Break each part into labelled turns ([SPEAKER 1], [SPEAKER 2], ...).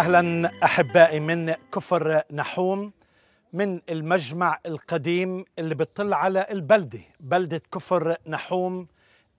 [SPEAKER 1] اهلا احبائي من كفر نحوم من المجمع القديم اللي بتطل على البلده بلده كفر نحوم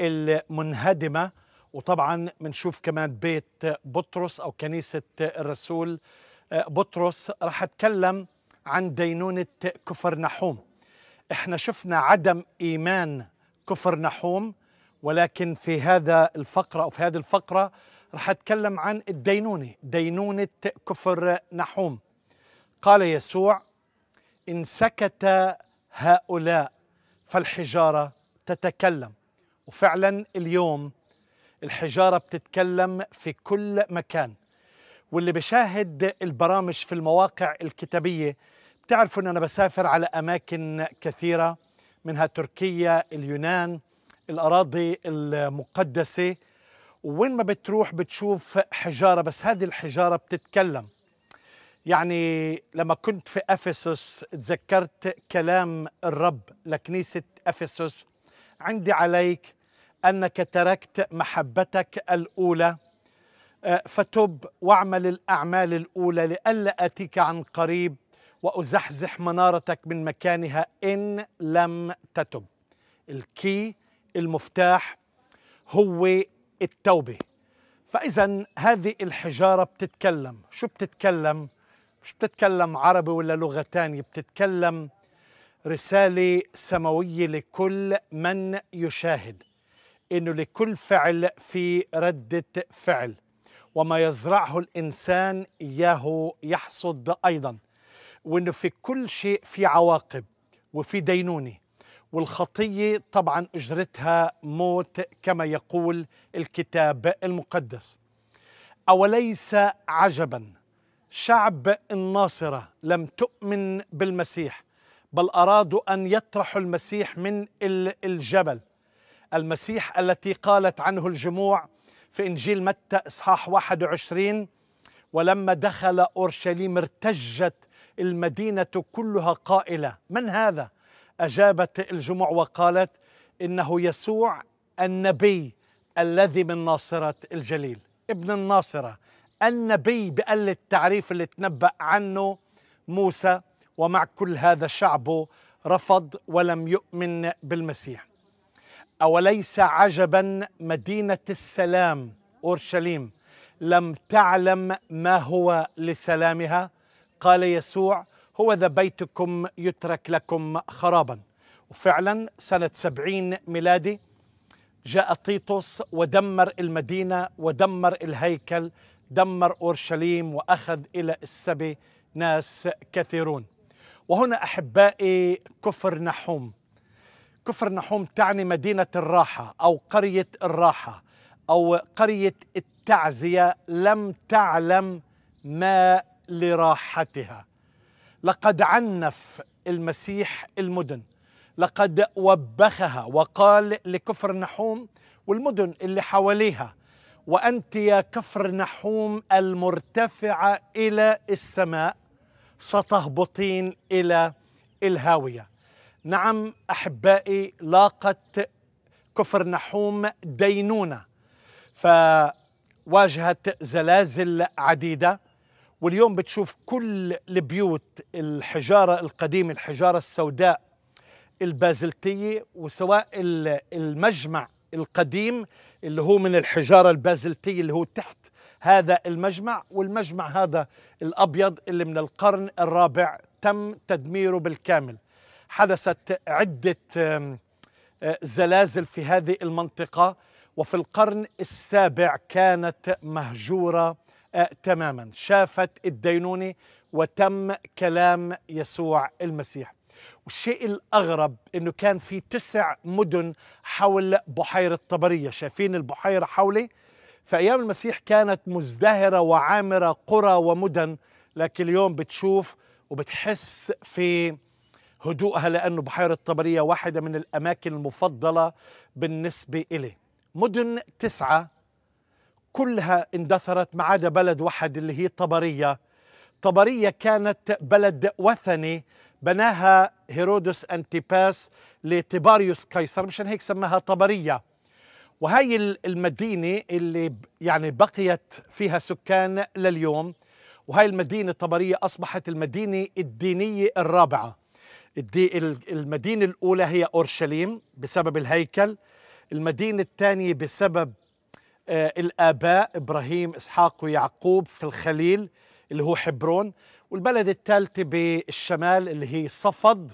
[SPEAKER 1] المنهدمه وطبعا بنشوف كمان بيت بطرس او كنيسه الرسول آه، بطرس راح اتكلم عن دينونه كفر نحوم احنا شفنا عدم ايمان كفر نحوم ولكن في هذا الفقره او في هذه الفقره رح أتكلم عن الدينونة دينونة كفر نحوم قال يسوع إن سكت هؤلاء فالحجارة تتكلم وفعلا اليوم الحجارة بتتكلم في كل مكان واللي بشاهد البرامج في المواقع الكتابية بتعرفوا أن أنا بسافر على أماكن كثيرة منها تركيا اليونان الأراضي المقدسة وين ما بتروح بتشوف حجاره بس هذه الحجاره بتتكلم يعني لما كنت في افسس تذكرت كلام الرب لكنيسه افسس عندي عليك انك تركت محبتك الاولى آه، فتب واعمل الاعمال الاولى لئلا اتيك عن قريب وازحزح منارتك من مكانها ان لم تتب الكي المفتاح هو التوبة فإذا هذه الحجارة بتتكلم شو بتتكلم؟ مش بتتكلم عربي ولا لغة تانية بتتكلم رسالة سماوية لكل من يشاهد إنه لكل فعل في ردة فعل وما يزرعه الإنسان إياه يحصد أيضا وإنه في كل شيء في عواقب وفي دينونه والخطية طبعا أجرتها موت كما يقول الكتاب المقدس أوليس عجبا شعب الناصرة لم تؤمن بالمسيح بل أرادوا أن يطرحوا المسيح من الجبل المسيح التي قالت عنه الجموع في إنجيل متى إصحاح 21 ولما دخل أورشليم ارتجت المدينة كلها قائلة من هذا؟ أجابت الجموع وقالت إنه يسوع النبي الذي من ناصرة الجليل ابن الناصرة النبي بقل التعريف اللي تنبأ عنه موسى ومع كل هذا شعبه رفض ولم يؤمن بالمسيح أوليس عجبا مدينة السلام أورشليم لم تعلم ما هو لسلامها قال يسوع هو ذا بيتكم يترك لكم خرابا وفعلا سنة سبعين ميلادي جاء تيتوس ودمر المدينة ودمر الهيكل دمر أورشليم وأخذ إلى السبي ناس كثيرون وهنا أحبائي كفر نحوم كفر نحوم تعني مدينة الراحة أو قرية الراحة أو قرية التعزية لم تعلم ما لراحتها لقد عنف المسيح المدن لقد وبخها وقال لكفر نحوم والمدن اللي حواليها وأنت يا كفر نحوم المرتفعة إلى السماء ستهبطين إلى الهاوية نعم أحبائي لاقت كفر نحوم دينونة فواجهت زلازل عديدة واليوم بتشوف كل البيوت الحجارة القديمة الحجارة السوداء البازلتية وسواء المجمع القديم اللي هو من الحجارة البازلتية اللي هو تحت هذا المجمع والمجمع هذا الأبيض اللي من القرن الرابع تم تدميره بالكامل حدثت عدة آه، زلازل في هذه المنطقة وفي القرن السابع كانت مهجورة تماما شافت الدينونة وتم كلام يسوع المسيح والشيء الأغرب أنه كان في تسع مدن حول بحيرة طبرية شايفين البحيرة حولي فأيام المسيح كانت مزدهرة وعامرة قرى ومدن لكن اليوم بتشوف وبتحس في هدوءها لأنه بحيرة طبرية واحدة من الأماكن المفضلة بالنسبة إلي مدن تسعة كلها اندثرت ما عدا بلد واحد اللي هي طبرية طبرية كانت بلد وثني بناها هيرودس أنتيباس لتباريوس قيصر مشان هيك سماها طبرية وهي المدينة اللي يعني بقيت فيها سكان لليوم وهي المدينة الطبرية أصبحت المدينة الدينية الرابعة الدي المدينة الأولى هي أورشليم بسبب الهيكل المدينة الثانية بسبب آه، الآباء إبراهيم إسحاق ويعقوب في الخليل اللي هو حبرون والبلد الثالثة بالشمال اللي هي صفد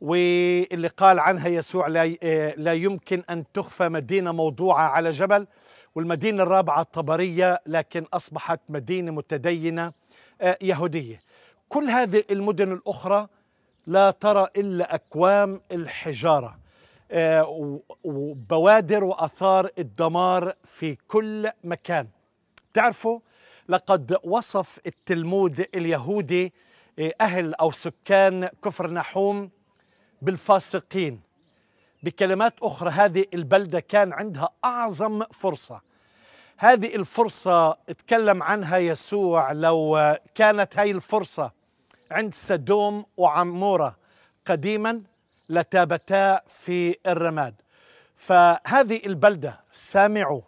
[SPEAKER 1] واللي قال عنها يسوع لا آه، يمكن أن تخفى مدينة موضوعة على جبل والمدينة الرابعة طبرية لكن أصبحت مدينة متدينة آه، يهودية كل هذه المدن الأخرى لا ترى إلا أكوام الحجارة آه، وبوادر وأثار الدمار في كل مكان تعرفوا لقد وصف التلمود اليهودي آه، أهل أو سكان كفر نحوم بالفاسقين بكلمات أخرى هذه البلدة كان عندها أعظم فرصة هذه الفرصة اتكلم عنها يسوع لو كانت هاي الفرصة عند سدوم وعمورة قديما لتابتا في الرماد فهذه البلدة سمعوا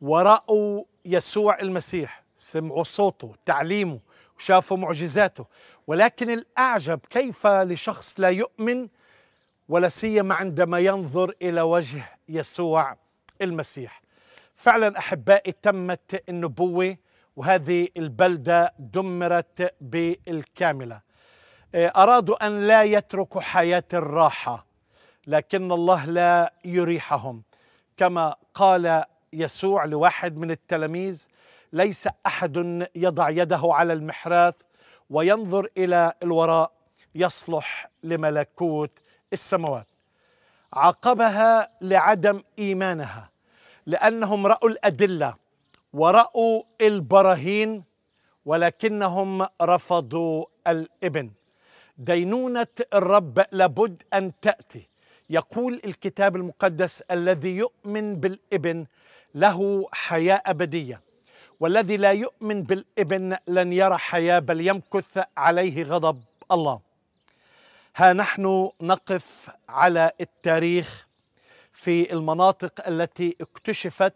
[SPEAKER 1] ورأوا يسوع المسيح سمعوا صوته تعليمه وشافوا معجزاته ولكن الأعجب كيف لشخص لا يؤمن ولا سيما عندما ينظر إلى وجه يسوع المسيح فعلا أحبائي تمت النبوة وهذه البلدة دمرت بالكاملة إيه، أرادوا أن لا يتركوا حياة الراحة لكن الله لا يريحهم كما قال يسوع لواحد من التلاميذ ليس أحد يضع يده على المحراث وينظر إلى الوراء يصلح لملكوت السماوات عاقبها لعدم إيمانها لأنهم رأوا الأدلة ورأوا البراهين ولكنهم رفضوا الابن دينونة الرب لابد أن تأتي يقول الكتاب المقدس الذي يؤمن بالابن له حياة أبدية والذي لا يؤمن بالابن لن يرى حياة بل يمكث عليه غضب الله ها نحن نقف على التاريخ في المناطق التي اكتشفت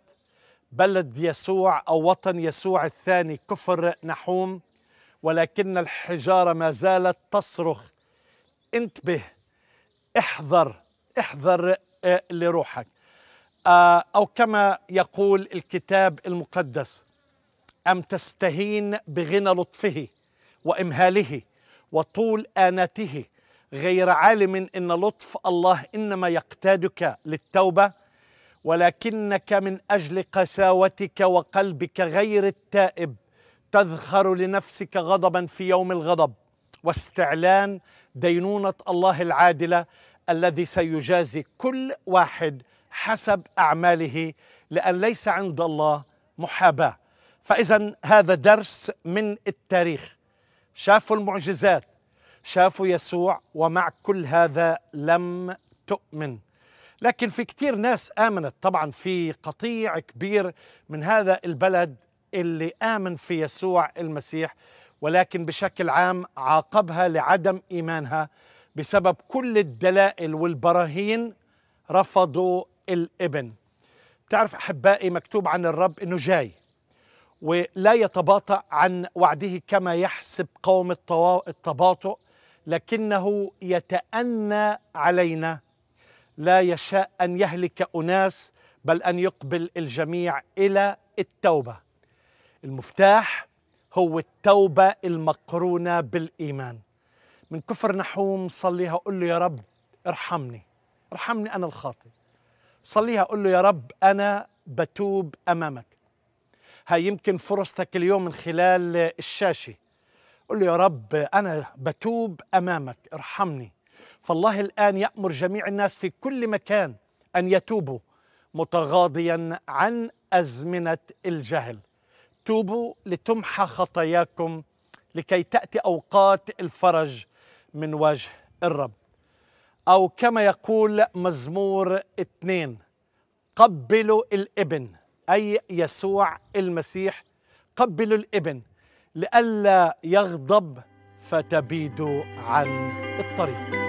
[SPEAKER 1] بلد يسوع أو وطن يسوع الثاني كفر نحوم ولكن الحجارة ما زالت تصرخ انتبه احذر احذر آه، لروحك آه، أو كما يقول الكتاب المقدس أم تستهين بغنى لطفه وإمهاله وطول آنته غير عالم إن لطف الله إنما يقتادك للتوبة ولكنك من أجل قساوتك وقلبك غير التائب تذخر لنفسك غضبا في يوم الغضب واستعلان دينونه الله العادله الذي سيجازي كل واحد حسب اعماله لان ليس عند الله محاباه فاذا هذا درس من التاريخ شافوا المعجزات شافوا يسوع ومع كل هذا لم تؤمن لكن في كثير ناس امنت طبعا في قطيع كبير من هذا البلد اللي آمن في يسوع المسيح ولكن بشكل عام عاقبها لعدم إيمانها بسبب كل الدلائل والبراهين رفضوا الابن تعرف أحبائي مكتوب عن الرب أنه جاي ولا يتباطأ عن وعده كما يحسب قوم التباطؤ لكنه يتأنى علينا لا يشاء أن يهلك أناس بل أن يقبل الجميع إلى التوبة المفتاح هو التوبة المقرونة بالإيمان من كفر نحوم صليها قل له يا رب ارحمني ارحمني أنا الخاطئ صليها قل له يا رب أنا بتوب أمامك هاي يمكن فرصتك اليوم من خلال الشاشة قل له يا رب أنا بتوب أمامك ارحمني فالله الآن يأمر جميع الناس في كل مكان أن يتوبوا متغاضيا عن أزمنة الجهل توبوا لتمحى خطاياكم لكي تأتي أوقات الفرج من وجه الرب أو كما يقول مزمور اثنين قبلوا الابن أي يسوع المسيح قبلوا الابن لئلا يغضب فتبيدوا عن الطريق